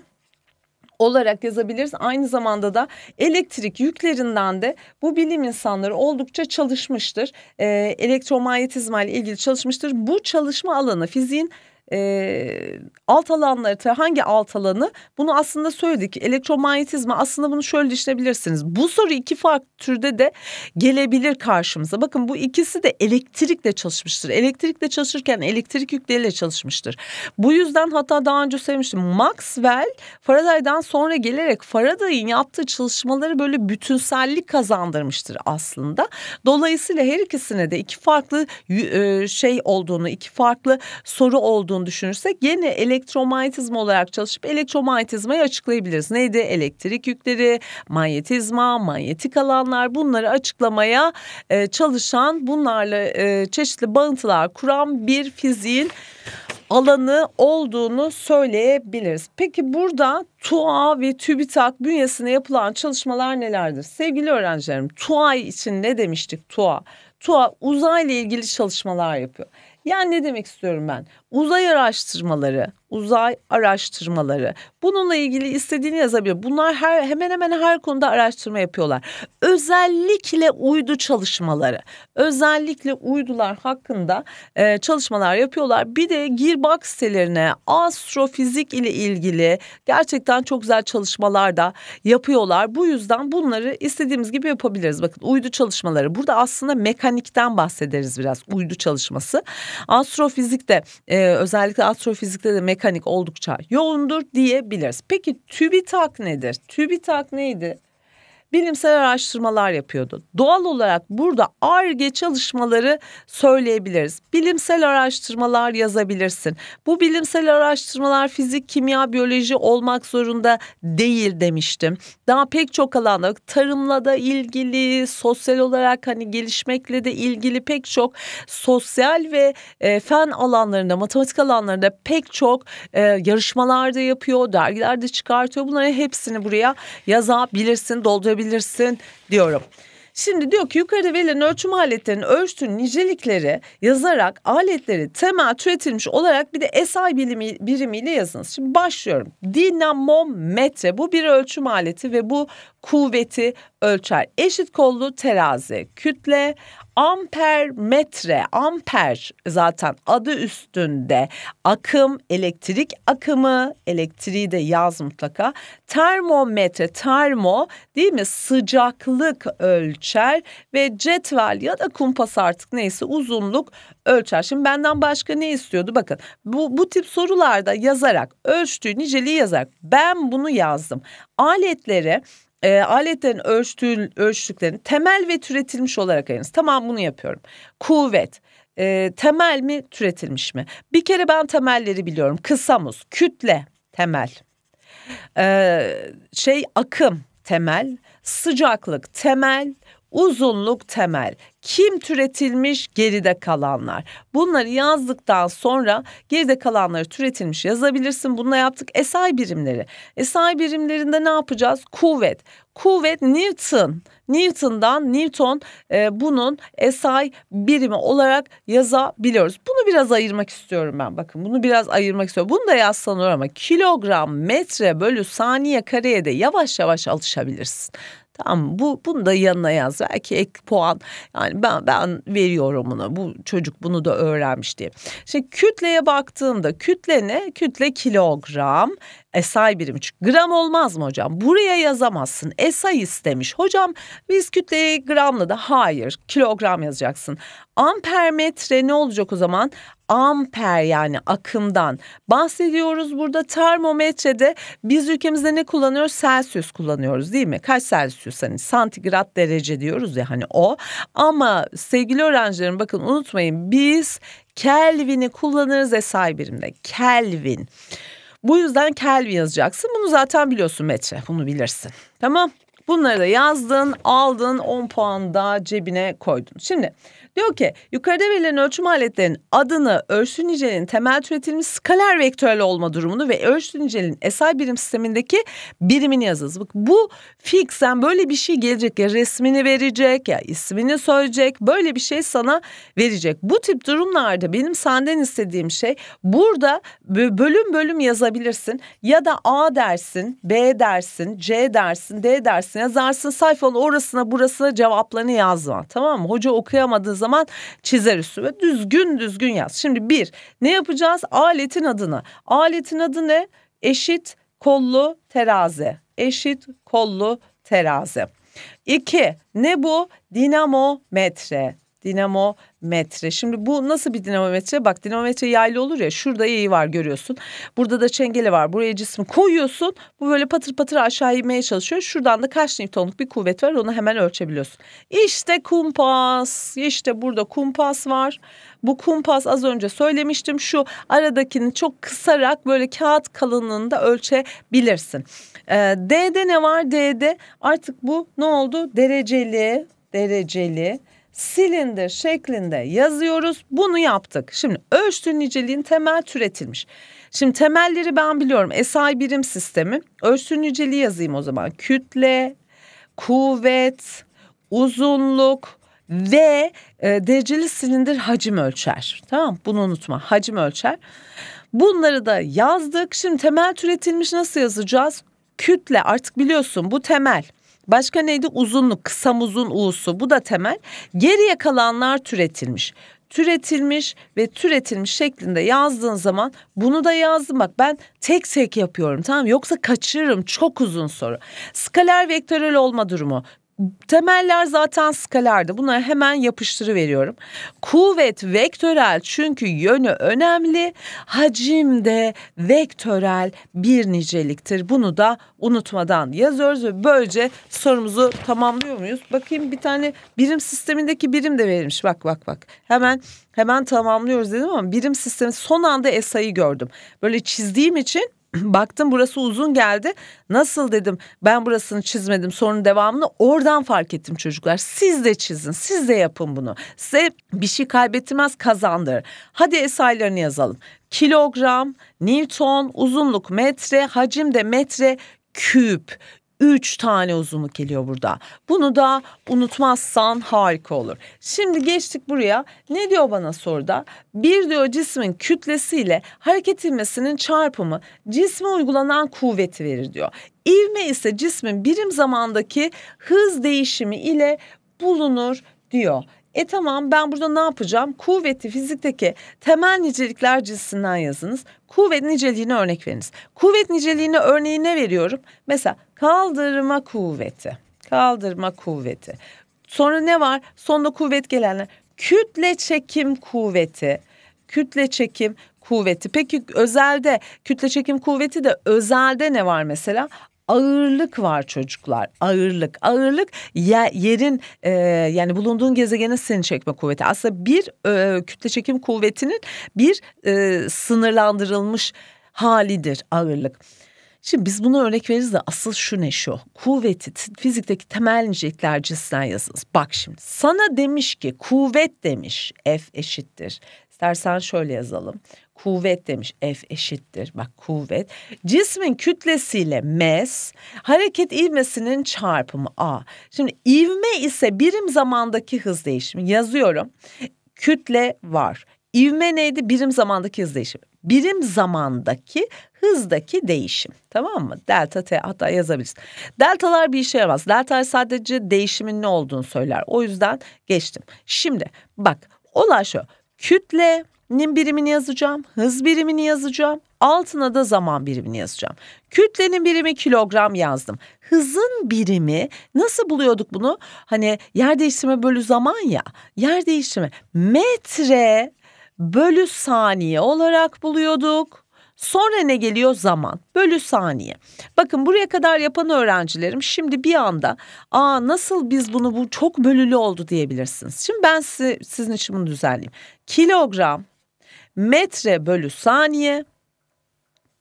olarak yazabiliriz. Aynı zamanda da elektrik yüklerinden de bu bilim insanları oldukça çalışmıştır. E, ee, elektromanyetizma ile ilgili çalışmıştır. Bu çalışma alanı fiziğin e, alt alanları hangi alt alanı bunu aslında söyledik elektromanyetizma aslında bunu şöyle düşünebilirsiniz bu soru iki farklı türde de gelebilir karşımıza bakın bu ikisi de elektrikle çalışmıştır elektrikle çalışırken elektrik yükleriyle çalışmıştır bu yüzden hatta daha önce söylemiştim Maxwell Faraday'dan sonra gelerek Faraday'ın yaptığı çalışmaları böyle bütünsellik kazandırmıştır aslında dolayısıyla her ikisine de iki farklı şey olduğunu iki farklı soru olduğunu olduğunu düşünürsek gene elektromanyetizma olarak çalışıp elektromanyetizmayı açıklayabiliriz. Neydi? Elektrik yükleri, manyetizma, manyetik alanlar bunları açıklamaya e, çalışan bunlarla e, çeşitli bağıntılar kuran bir fiziğin alanı olduğunu söyleyebiliriz. Peki burada TUA ve TÜBİTAK bünyesine yapılan çalışmalar nelerdir? Sevgili öğrencilerim TUA için ne demiştik TUA? TUA uzayla ilgili çalışmalar yapıyor. Yani ne demek istiyorum ben? Uzay araştırmaları, uzay araştırmaları. Bununla ilgili istediğini yazabilir. Bunlar her hemen hemen her konuda araştırma yapıyorlar. Özellikle uydu çalışmaları. Özellikle uydular hakkında e, çalışmalar yapıyorlar. Bir de Gearbox sitelerine astrofizik ile ilgili gerçekten çok güzel çalışmalar da yapıyorlar. Bu yüzden bunları istediğimiz gibi yapabiliriz. Bakın uydu çalışmaları. Burada aslında mekanikten bahsederiz biraz uydu çalışması. Astrofizik de e, ee, özellikle astrofizikte de mekanik oldukça yoğundur diyebiliriz. Peki TÜBİTAK nedir? TÜBİTAK neydi? bilimsel araştırmalar yapıyordu. Doğal olarak burada ARGE çalışmaları söyleyebiliriz. Bilimsel araştırmalar yazabilirsin. Bu bilimsel araştırmalar fizik, kimya, biyoloji olmak zorunda değil demiştim. Daha pek çok alanda tarımla da ilgili, sosyal olarak hani gelişmekle de ilgili pek çok sosyal ve e, fen alanlarında, matematik alanlarında pek çok e, yarışmalarda yapıyor, dergilerde çıkartıyor. Bunların hepsini buraya yazabilirsin, doldurabilirsin kullanabilirsin diyorum. Şimdi diyor ki yukarıda verilen ölçüm aletlerinin ölçtüğü nicelikleri yazarak aletleri temel türetilmiş olarak bir de SI bilimi, birimiyle yazınız. Şimdi başlıyorum. Dinamometre bu bir ölçüm aleti ve bu kuvveti ölçer. Eşit kollu terazi, kütle, amper metre, amper zaten adı üstünde akım, elektrik akımı, elektriği de yaz mutlaka. Termometre, termo değil mi? Sıcaklık ölçer ve cetvel ya da kumpas artık neyse uzunluk ölçer. Şimdi benden başka ne istiyordu? Bakın bu, bu tip sorularda yazarak, ölçtüğü niceliği yazarak ben bunu yazdım. Aletlere e, aletlerin ölçtüğü, ölçtüklerini temel ve türetilmiş olarak ayırınız. Tamam bunu yapıyorum. Kuvvet e, temel mi türetilmiş mi? Bir kere ben temelleri biliyorum. Kısa muz, kütle temel. E, şey akım temel, sıcaklık temel, uzunluk temel. Kim türetilmiş geride kalanlar. Bunları yazdıktan sonra geride kalanları türetilmiş yazabilirsin. Bununla yaptık SI birimleri. SI birimlerinde ne yapacağız? Kuvvet. Kuvvet Newton. Newton'dan Newton e, bunun SI birimi olarak yazabiliyoruz. Bunu biraz ayırmak istiyorum ben. Bakın bunu biraz ayırmak istiyorum. Bunu da yazsan olur ama kilogram metre bölü saniye kareye de yavaş yavaş alışabilirsin. Tamam bu bunu da yanına yaz. Belki ek puan yani ben ben veriyorum ona. Bu çocuk bunu da öğrenmiş diye. Şimdi kütleye baktığımda kütle ne? Kütle kilogram. esay birim. çünkü gram olmaz mı hocam? Buraya yazamazsın. esay istemiş. Hocam biz kütleyi gramla da hayır kilogram yazacaksın. Amper metre ne olacak o zaman? amper yani akımdan bahsediyoruz burada termometrede biz ülkemizde ne kullanıyoruz Celsius kullanıyoruz değil mi kaç Celsius hani santigrat derece diyoruz ya hani o ama sevgili öğrencilerim bakın unutmayın biz Kelvin'i kullanırız SI birimde Kelvin bu yüzden Kelvin yazacaksın bunu zaten biliyorsun metre bunu bilirsin tamam Bunları da yazdın, aldın, 10 puan da cebine koydun. Şimdi Diyor ki yukarıda verilen ölçüm aletlerinin adını, ölçü niceliğinin temel türetilmiş skaler vektörel olma durumunu ve ölçü niceliğinin SI birim sistemindeki birimini yazınız. Bak bu fixen böyle bir şey gelecek ya resmini verecek ya ismini söyleyecek böyle bir şey sana verecek. Bu tip durumlarda benim senden istediğim şey burada bölüm bölüm yazabilirsin ya da A dersin, B dersin, C dersin, D dersin yazarsın sayfanın orasına burasına cevaplarını yazma tamam mı? Hoca okuyamadığın zaman çizer üstü ve düzgün düzgün yaz. Şimdi bir ne yapacağız? Aletin adını. Aletin adı ne? Eşit kollu terazi. Eşit kollu terazi. İki ne bu? Dinamometre. Dinamo metre. Şimdi bu nasıl bir dinamometre? Bak dinamometre yaylı olur ya. Şurada yayı var görüyorsun. Burada da çengeli var. Buraya cismi koyuyorsun. Bu böyle patır patır aşağı inmeye çalışıyor. Şuradan da kaç newtonluk bir kuvvet var onu hemen ölçebiliyorsun. İşte kumpas. İşte burada kumpas var. Bu kumpas az önce söylemiştim. Şu aradakini çok kısarak böyle kağıt kalınlığında ölçebilirsin. Ee, D'de ne var? D'de artık bu ne oldu? Dereceli dereceli silindir şeklinde yazıyoruz. Bunu yaptık. Şimdi ölçtü niceliğin temel türetilmiş. Şimdi temelleri ben biliyorum. SI birim sistemi. Ölçtü niceliği yazayım o zaman. Kütle, kuvvet, uzunluk ve e, dereceli silindir hacim ölçer. Tamam bunu unutma. Hacim ölçer. Bunları da yazdık. Şimdi temel türetilmiş nasıl yazacağız? Kütle artık biliyorsun bu temel. Başka neydi? Uzunluk, kısa uzun u'su. Bu da temel. Geriye kalanlar türetilmiş türetilmiş ve türetilmiş şeklinde yazdığın zaman bunu da yazdım bak ben tek tek yapıyorum tamam yoksa kaçırırım çok uzun soru. Skaler vektörel olma durumu temeller zaten skalardı. Buna hemen yapıştırı veriyorum. Kuvvet vektörel çünkü yönü önemli. Hacim de vektörel bir niceliktir. Bunu da unutmadan yazıyoruz ve böylece sorumuzu tamamlıyor muyuz? Bakayım bir tane birim sistemindeki birim de verilmiş. Bak bak bak. Hemen hemen tamamlıyoruz dedim ama birim sistemi son anda esayı gördüm. Böyle çizdiğim için Baktım burası uzun geldi. Nasıl dedim ben burasını çizmedim sorunun devamını oradan fark ettim çocuklar. Siz de çizin siz de yapın bunu. Size bir şey kaybetmez kazandır. Hadi esaylarını yazalım. Kilogram, Newton, uzunluk metre, hacim de metre, küp, 3 tane uzunluk geliyor burada. Bunu da unutmazsan harika olur. Şimdi geçtik buraya. Ne diyor bana soruda? Bir diyor cismin kütlesiyle hareket ivmesinin çarpımı cisme uygulanan kuvveti verir diyor. İvme ise cismin birim zamandaki hız değişimi ile bulunur diyor. E tamam ben burada ne yapacağım? Kuvveti fizikteki temel nicelikler cinsinden yazınız. Kuvvet niceliğini örnek veriniz. Kuvvet niceliğini örneğine veriyorum. Mesela kaldırma kuvveti. Kaldırma kuvveti. Sonra ne var? Sonda kuvvet gelenler. Kütle çekim kuvveti. Kütle çekim kuvveti. Peki özelde kütle çekim kuvveti de özelde ne var mesela? ağırlık var çocuklar. Ağırlık. Ağırlık ya yerin e, yani bulunduğun gezegenin seni çekme kuvveti. Aslında bir e, kütle çekim kuvvetinin bir e, sınırlandırılmış halidir ağırlık. Şimdi biz bunu örnek veririz de asıl şu ne şu. Kuvveti fizikteki temel nicelikler cinsinden yazınız. Bak şimdi sana demiş ki kuvvet demiş F eşittir. İstersen şöyle yazalım kuvvet demiş. F eşittir. Bak kuvvet. Cismin kütlesiyle mes hareket ivmesinin çarpımı A. Şimdi ivme ise birim zamandaki hız değişimi. Yazıyorum. Kütle var. İvme neydi? Birim zamandaki hız değişimi. Birim zamandaki hızdaki değişim. Tamam mı? Delta T hatta yazabiliriz. Deltalar bir işe yaramaz. Delta sadece değişimin ne olduğunu söyler. O yüzden geçtim. Şimdi bak olay şu. Kütle nin birimini yazacağım, hız birimini yazacağım, altına da zaman birimini yazacağım. Kütlenin birimi kilogram yazdım. Hızın birimi nasıl buluyorduk bunu? Hani yer değiştirme bölü zaman ya. Yer değiştirme metre bölü saniye olarak buluyorduk. Sonra ne geliyor zaman bölü saniye. Bakın buraya kadar yapan öğrencilerim şimdi bir anda aa nasıl biz bunu bu çok bölülü oldu diyebilirsiniz. Şimdi ben size, sizin için bunu düzenleyeyim. Kilogram metre bölü saniye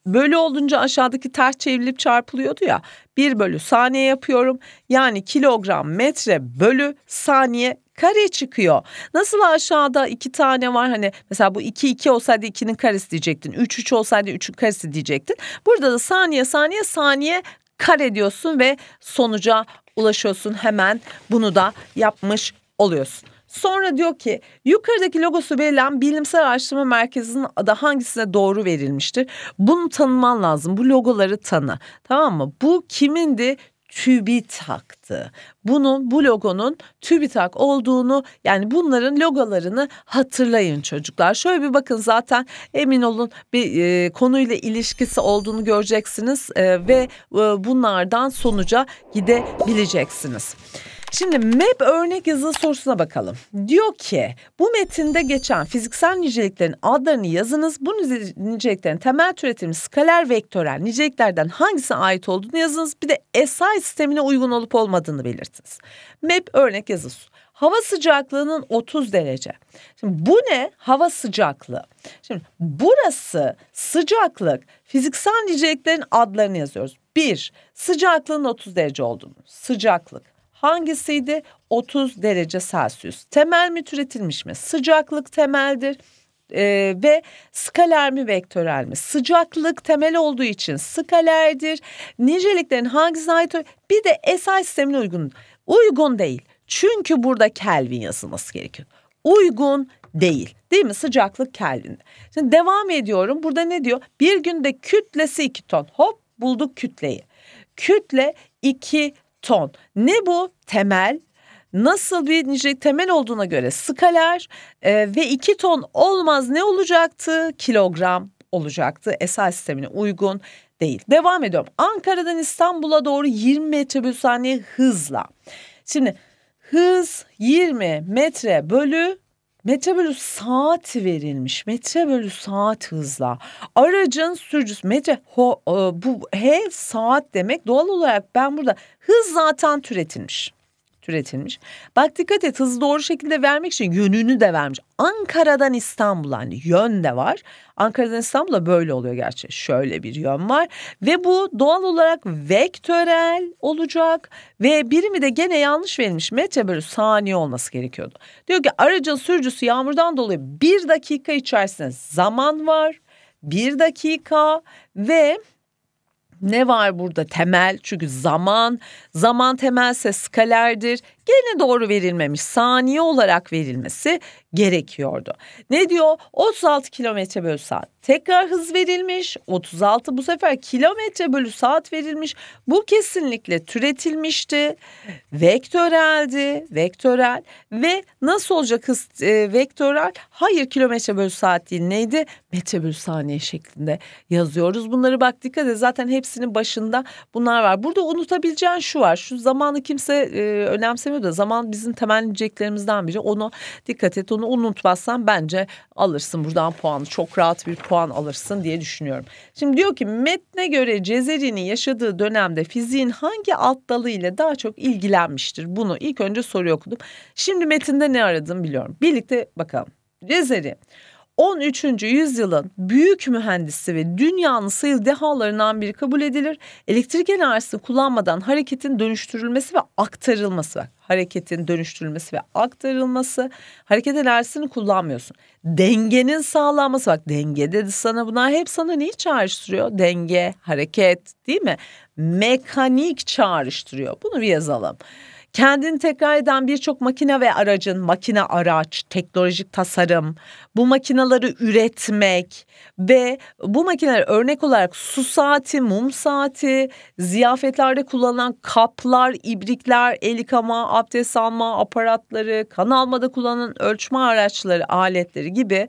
bölü olunca aşağıdaki ters çevrilip çarpılıyordu ya 1 bölü saniye yapıyorum yani kilogram metre bölü saniye kare çıkıyor. Nasıl aşağıda iki tane var hani mesela bu 2 2 olsaydı 2'nin karesi diyecektin. 3 3 olsaydı 3'ün karesi diyecektin. Burada da saniye saniye saniye kare diyorsun ve sonuca ulaşıyorsun hemen bunu da yapmış oluyorsun. Sonra diyor ki yukarıdaki logosu verilen bilimsel araştırma merkezinin adı hangisine doğru verilmiştir? Bunu tanıman lazım. Bu logoları tanı. Tamam mı? Bu kimindi? TÜBİTAK'tı. Bunun bu logonun TÜBİTAK olduğunu yani bunların logolarını hatırlayın çocuklar. Şöyle bir bakın zaten emin olun bir e, konuyla ilişkisi olduğunu göreceksiniz e, ve e, bunlardan sonuca gidebileceksiniz. Şimdi MEP örnek yazılı sorusuna bakalım. Diyor ki bu metinde geçen fiziksel niceliklerin adlarını yazınız. Bu niceliklerin temel türetimi skaler vektörel niceliklerden hangisine ait olduğunu yazınız. Bir de SI sistemine uygun olup olmadığını belirtiniz. MEP örnek yazısı. Hava sıcaklığının 30 derece. Şimdi bu ne? Hava sıcaklığı. Şimdi burası sıcaklık. Fiziksel niceliklerin adlarını yazıyoruz. Bir, sıcaklığın 30 derece olduğunu. Sıcaklık. Hangisiydi? 30 derece Celsius. Temel mi türetilmiş mi? Sıcaklık temeldir ee, ve skaler mi vektörel mi? Sıcaklık temel olduğu için skalerdir. Niceliklerin hangisi ait? Bir de SI sistemine uygun. Uygun değil. Çünkü burada Kelvin yazılması gerekiyor. Uygun değil. Değil mi? Sıcaklık Kelvin. Şimdi devam ediyorum. Burada ne diyor? Bir günde kütlesi 2 ton. Hop bulduk kütleyi. Kütle 2 ton. Ne bu? Temel nasıl bir nicelik temel olduğuna göre skaler e, ve 2 ton olmaz ne olacaktı? Kilogram olacaktı. Esas sistemine uygun değil. Devam ediyorum. Ankara'dan İstanbul'a doğru 20 metre bölü saniye hızla. Şimdi hız 20 metre bölü metre bölü saat verilmiş. Metre bölü saat hızla. Aracın sürücüsü metre ho, e, bu he saat demek. Doğal olarak ben burada hız zaten türetilmiş türetilmiş. Bak dikkat et hızı doğru şekilde vermek için yönünü de vermiş. Ankara'dan İstanbul'a hani yön de var. Ankara'dan İstanbul'a böyle oluyor gerçi. Şöyle bir yön var ve bu doğal olarak vektörel olacak ve birimi de gene yanlış verilmiş. Metre bölü saniye olması gerekiyordu. Diyor ki aracın sürücüsü yağmurdan dolayı bir dakika içerisinde zaman var. Bir dakika ve ne var burada temel? Çünkü zaman, zaman temelse skalerdir gene doğru verilmemiş saniye olarak verilmesi gerekiyordu. Ne diyor? 36 kilometre bölü saat. Tekrar hız verilmiş. 36 bu sefer kilometre bölü saat verilmiş. Bu kesinlikle türetilmişti. Vektöreldi. Vektörel ve nasıl olacak hız e, vektörel? Hayır kilometre bölü saat değil. Neydi? Metre bölü saniye şeklinde yazıyoruz. Bunları bak dikkat et. Zaten hepsinin başında bunlar var. Burada unutabileceğin şu var. Şu zamanı kimse e, önemsemiyor istemiyor da zaman bizim temel yiyeceklerimizden biri. Onu dikkat et onu unutmazsan bence alırsın buradan puanı. Çok rahat bir puan alırsın diye düşünüyorum. Şimdi diyor ki metne göre Cezeri'nin yaşadığı dönemde fiziğin hangi alt dalıyla daha çok ilgilenmiştir? Bunu ilk önce soru okudum. Şimdi metinde ne aradım biliyorum. Birlikte bakalım. Cezeri 13. yüzyılın büyük mühendisi ve dünyanın sayılı dehalarından biri kabul edilir. Elektrik enerjisini kullanmadan hareketin dönüştürülmesi ve aktarılması. Bak, hareketin dönüştürülmesi ve aktarılması. Hareket enerjisini kullanmıyorsun. Dengenin sağlanması. Bak denge dedi sana bunlar hep sana neyi çağrıştırıyor? Denge, hareket değil mi? Mekanik çağrıştırıyor. Bunu bir yazalım. Kendini tekrar eden birçok makine ve aracın makine araç, teknolojik tasarım, bu makinaları üretmek ve bu makineler örnek olarak su saati, mum saati, ziyafetlerde kullanılan kaplar, ibrikler, el yıkama, abdest alma aparatları, kan almada kullanılan ölçme araçları, aletleri gibi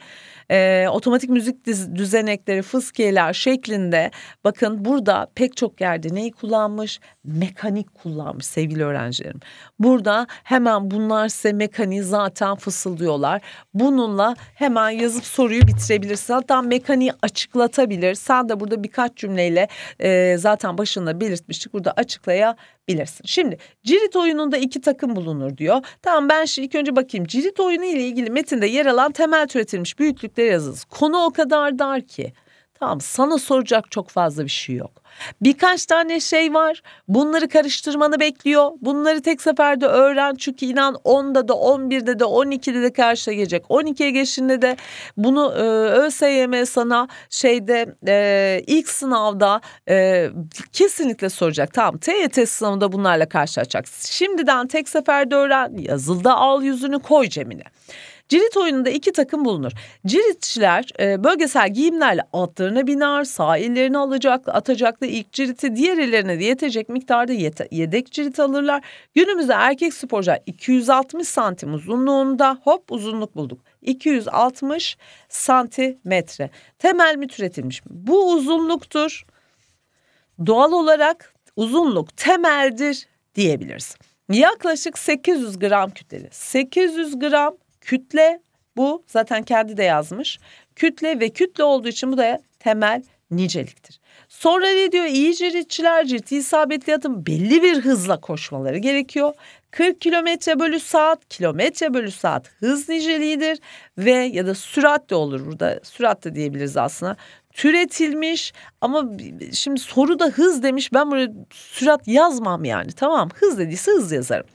e, otomatik müzik düzenekleri, fıskiyeler şeklinde bakın burada pek çok yerde neyi kullanmış? Mekanik kullanmış sevgili öğrencilerim. Burada hemen bunlar size mekanik zaten fısıldıyorlar. Bununla hemen yazıp soruyu bitirebilirsin. Hatta mekaniği açıklatabilir. Sen de burada birkaç cümleyle e, zaten başında belirtmiştik. Burada açıklaya bilirsin. Şimdi cirit oyununda iki takım bulunur diyor. Tamam ben şimdi ilk önce bakayım. Cirit oyunu ile ilgili metinde yer alan temel türetilmiş büyüklükleri yazınız. Konu o kadar dar ki Tamam sana soracak çok fazla bir şey yok. Birkaç tane şey var. Bunları karıştırmanı bekliyor. Bunları tek seferde öğren. Çünkü inan 10'da da 11'de de 12'de de karşıya gelecek. 12'ye geçtiğinde de bunu e, ÖSYM sana şeyde e, ilk sınavda e, kesinlikle soracak. Tamam TYT sınavında bunlarla karşılaşacaksın. Şimdiden tek seferde öğren. Yazılda al yüzünü koy cebine. Cirit oyununda iki takım bulunur. Ciritçiler e, bölgesel giyimlerle atlarına biner, sahillerini alacak, atacaklı ilk ciriti diğer ellerine yetecek miktarda yete, yedek cirit alırlar. Günümüzde erkek sporcular 260 santim uzunluğunda hop uzunluk bulduk. 260 santimetre. Temel mi üretilmiş? Bu uzunluktur. Doğal olarak uzunluk temeldir diyebiliriz. Yaklaşık 800 gram kütleli. 800 gram kütle bu zaten kendi de yazmış. Kütle ve kütle olduğu için bu da temel niceliktir. Sonra ne diyor? İyi ciritçiler cirit isabetli adım belli bir hızla koşmaları gerekiyor. 40 kilometre bölü saat, kilometre bölü saat hız niceliğidir ve ya da sürat de olur burada. Sürat de diyebiliriz aslında türetilmiş ama şimdi soru da hız demiş ben böyle sürat yazmam yani tamam hız dediyse hız yazarım.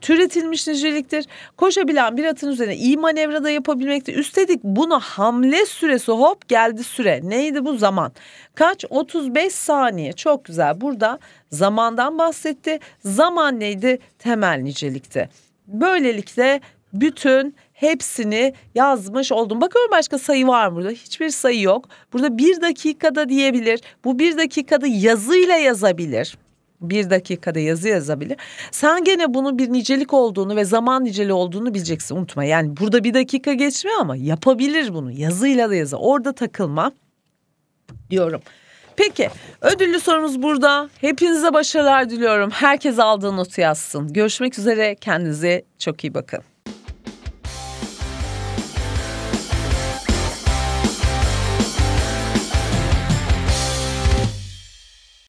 Türetilmiş niceliktir. Koşabilen bir atın üzerine iyi manevra da yapabilmekte. Üstelik buna hamle süresi hop geldi süre. Neydi bu zaman? Kaç? 35 saniye. Çok güzel. Burada zamandan bahsetti. Zaman neydi? Temel nicelikti. Böylelikle bütün hepsini yazmış oldum. Bakıyorum başka sayı var mı burada? Hiçbir sayı yok. Burada bir dakikada diyebilir. Bu bir dakikada yazıyla yazabilir bir dakikada yazı yazabilir. Sen gene bunun bir nicelik olduğunu ve zaman niceli olduğunu bileceksin unutma. Yani burada bir dakika geçmiyor ama yapabilir bunu yazıyla da yazı. Orada takılma diyorum. Peki ödüllü sorumuz burada. Hepinize başarılar diliyorum. Herkes aldığı notu yazsın. Görüşmek üzere. Kendinize çok iyi bakın.